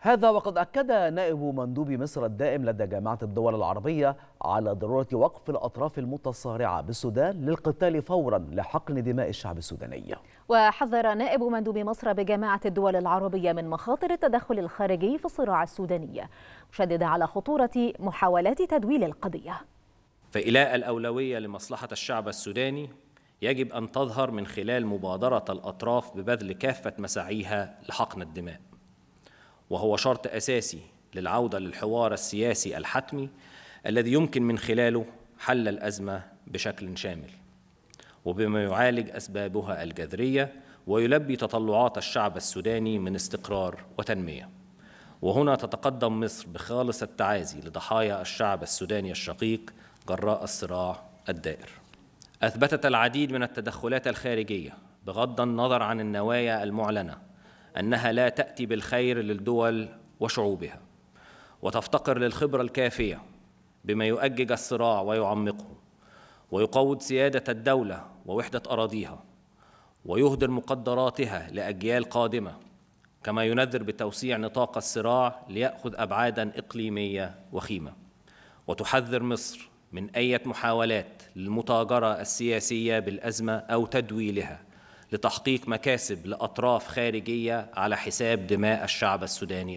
هذا وقد أكد نائب مندوب مصر الدائم لدى جامعة الدول العربية على ضرورة وقف الأطراف المتصارعة بالسودان للقتال فورا لحقن دماء الشعب السوداني وحذر نائب مندوب مصر بجامعة الدول العربية من مخاطر التدخل الخارجي في الصراع السوداني مشددا على خطورة محاولات تدويل القضية فإلاء الأولوية لمصلحة الشعب السوداني يجب أن تظهر من خلال مبادرة الأطراف ببذل كافة مساعيها لحقن الدماء وهو شرط اساسي للعوده للحوار السياسي الحتمي الذي يمكن من خلاله حل الازمه بشكل شامل وبما يعالج اسبابها الجذريه ويلبي تطلعات الشعب السوداني من استقرار وتنميه وهنا تتقدم مصر بخالص التعازي لضحايا الشعب السوداني الشقيق جراء الصراع الدائر اثبتت العديد من التدخلات الخارجيه بغض النظر عن النوايا المعلنه انها لا تاتي بالخير للدول وشعوبها وتفتقر للخبره الكافيه بما يؤجج الصراع ويعمقه ويقوض سياده الدوله ووحده اراضيها ويهدر مقدراتها لاجيال قادمه كما ينذر بتوسيع نطاق الصراع لياخذ ابعادا اقليميه وخيمه وتحذر مصر من اي محاولات للمتاجره السياسيه بالازمه او تدويلها لتحقيق مكاسب لأطراف خارجية على حساب دماء الشعب السوداني